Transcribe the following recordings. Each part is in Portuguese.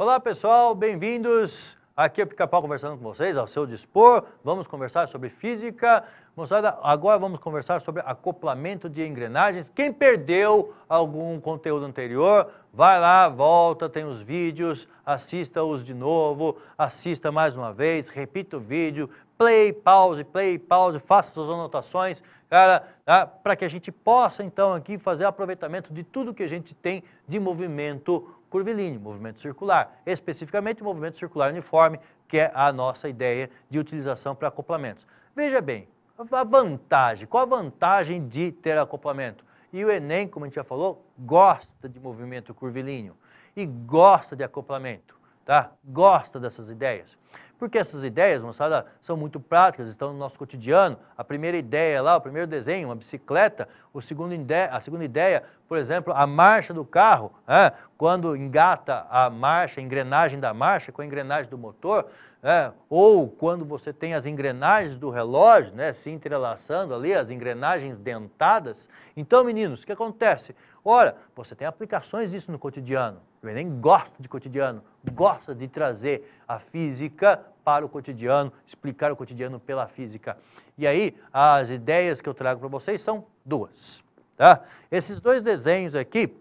Olá pessoal, bem-vindos. Aqui ao é o Pica-Pau conversando com vocês, ao seu dispor. Vamos conversar sobre física. Moçada, agora vamos conversar sobre acoplamento de engrenagens. Quem perdeu algum conteúdo anterior, vai lá, volta, tem os vídeos, assista-os de novo, assista mais uma vez, repita o vídeo, play, pause, play, pause, faça suas anotações, cara, tá? para que a gente possa então aqui fazer aproveitamento de tudo que a gente tem de movimento curvilíneo, movimento circular, especificamente movimento circular uniforme, que é a nossa ideia de utilização para acoplamentos. Veja bem, a vantagem, qual a vantagem de ter acoplamento? E o Enem, como a gente já falou, gosta de movimento curvilíneo e gosta de acoplamento tá? Gosta dessas ideias. Porque essas ideias, moçada, são muito práticas, estão no nosso cotidiano. A primeira ideia lá, o primeiro desenho, uma bicicleta. O segundo ideia, a segunda ideia, por exemplo, a marcha do carro. Né? Quando engata a marcha, a engrenagem da marcha com a engrenagem do motor. Né? Ou quando você tem as engrenagens do relógio né? se entrelaçando ali, as engrenagens dentadas. Então, meninos, o que acontece? Ora, você tem aplicações disso no cotidiano. O Enem gosta de cotidiano, gosta de trazer a física para o cotidiano, explicar o cotidiano pela física. E aí, as ideias que eu trago para vocês são duas. Tá? Esses dois desenhos aqui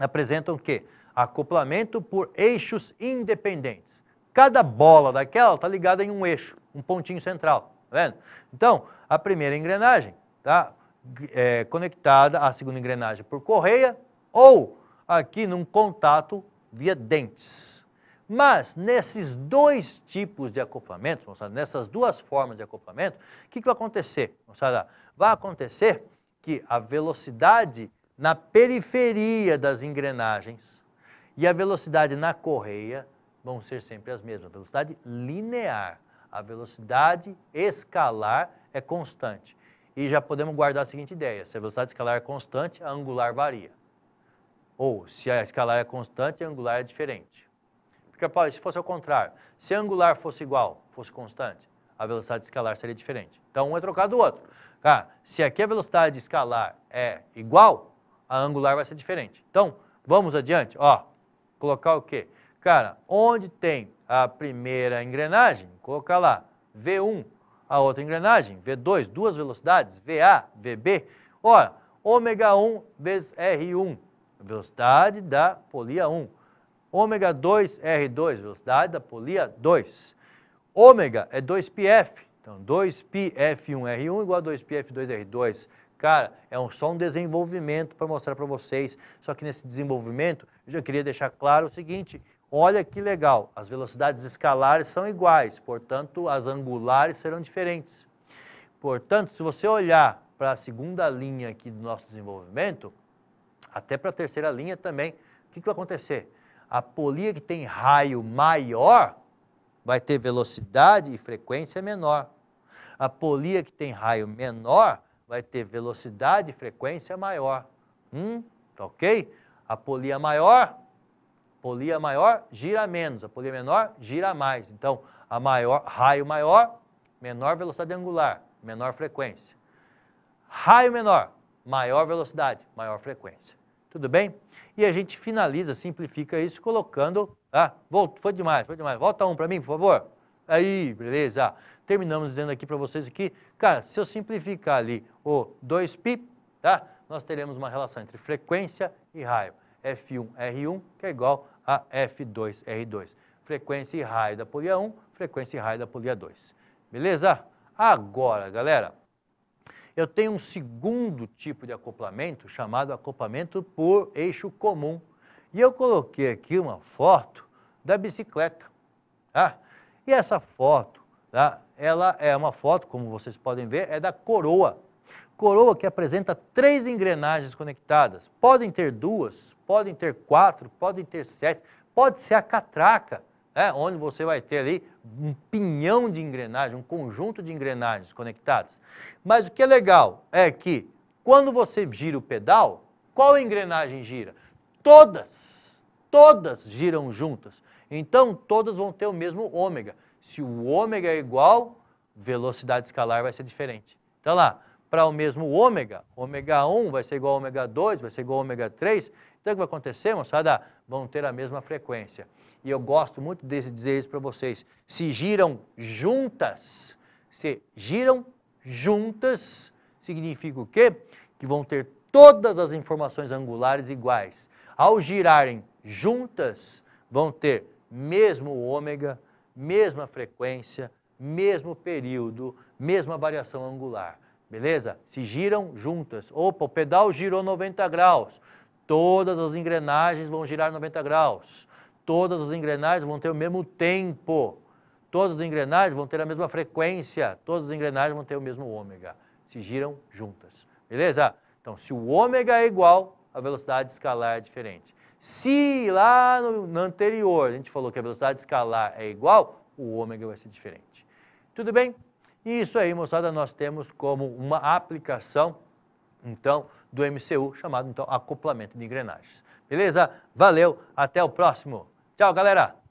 apresentam o quê? Acoplamento por eixos independentes. Cada bola daquela está ligada em um eixo, um pontinho central. Tá vendo? Então, a primeira engrenagem está é, conectada à segunda engrenagem por correia ou aqui num contato via dentes. Mas nesses dois tipos de acoplamento, moçada, nessas duas formas de acoplamento, o que, que, vai acontecer? Moçada? Vai acontecer que a velocidade na periferia das engrenagens e a velocidade na correia vão ser sempre as mesmas. A velocidade linear, a velocidade escalar é constante. E já podemos guardar a seguinte ideia: se a velocidade escalar é constante, a angular varia. Ou se a escalar é constante, a angular é diferente. Porque se fosse ao contrário, se a angular fosse igual, fosse constante, a velocidade escalar seria diferente. Então um é trocado do outro. Cara, se aqui a velocidade escalar é igual, a angular vai ser diferente. Então, vamos adiante. Ó, colocar o quê? Cara, onde tem a primeira engrenagem, colocar lá V1, a outra engrenagem, V2, duas velocidades, VA, VB. Ora, ômega 1 vezes R1 velocidade da polia 1. Ômega 2, R2, velocidade da polia 2. Ômega é 2πf, então 2πf1r1 igual a 2πf2r2. Cara, é um, só um desenvolvimento para mostrar para vocês. Só que nesse desenvolvimento, eu já queria deixar claro o seguinte, Olha que legal, as velocidades escalares são iguais, portanto, as angulares serão diferentes. Portanto, se você olhar para a segunda linha aqui do nosso desenvolvimento, até para a terceira linha também, o que, que vai acontecer? A polia que tem raio maior vai ter velocidade e frequência menor. A polia que tem raio menor vai ter velocidade e frequência maior. Hum, tá ok? A polia maior, polia maior gira menos, a polia menor gira mais. Então, a maior, raio maior, menor velocidade angular, menor frequência. Raio menor, maior velocidade, maior frequência. Tudo bem? E a gente finaliza, simplifica isso colocando. Ah, foi demais, foi demais. Volta um para mim, por favor. Aí, beleza. Terminamos dizendo aqui para vocês aqui, cara, se eu simplificar ali o 2π, tá? Nós teremos uma relação entre frequência e raio. F1, R1, que é igual a F2, R2. Frequência e raio da polia 1, frequência e raio da polia 2. Beleza? Agora, galera, eu tenho um segundo tipo de acoplamento, chamado acoplamento por eixo comum. E eu coloquei aqui uma foto da bicicleta. Tá? E essa foto, tá? ela é uma foto, como vocês podem ver, é da coroa. Coroa que apresenta três engrenagens conectadas. Podem ter duas, podem ter quatro, podem ter sete, pode ser a catraca é, onde você vai ter ali um pinhão de engrenagem, um conjunto de engrenagens conectadas. Mas o que é legal é que quando você gira o pedal, qual engrenagem gira? Todas, todas giram juntas. Então todas vão ter o mesmo ômega. Se o ômega é igual, velocidade escalar vai ser diferente. Então lá, para o mesmo ômega, ômega 1 vai ser igual a ômega 2, vai ser igual a ômega 3, então o que vai acontecer, moçada? Vão ter a mesma frequência. E eu gosto muito de dizer isso para vocês. Se giram juntas, se giram juntas, significa o quê? Que vão ter todas as informações angulares iguais. Ao girarem juntas, vão ter mesmo ômega, mesma frequência, mesmo período, mesma variação angular beleza? Se giram juntas. Opa, o pedal girou 90 graus. Todas as engrenagens vão girar 90 graus. Todas as engrenagens vão ter o mesmo tempo. Todas as engrenagens vão ter a mesma frequência. Todas as engrenagens vão ter o mesmo ômega. Se giram juntas. Beleza? Então, se o ômega é igual, a velocidade escalar é diferente. Se lá no, no anterior a gente falou que a velocidade escalar é igual, o ômega vai ser diferente. Tudo bem? E isso aí, moçada, nós temos como uma aplicação, então, do MCU, chamado, então, acoplamento de engrenagens. Beleza? Valeu, até o próximo. Tchau, galera!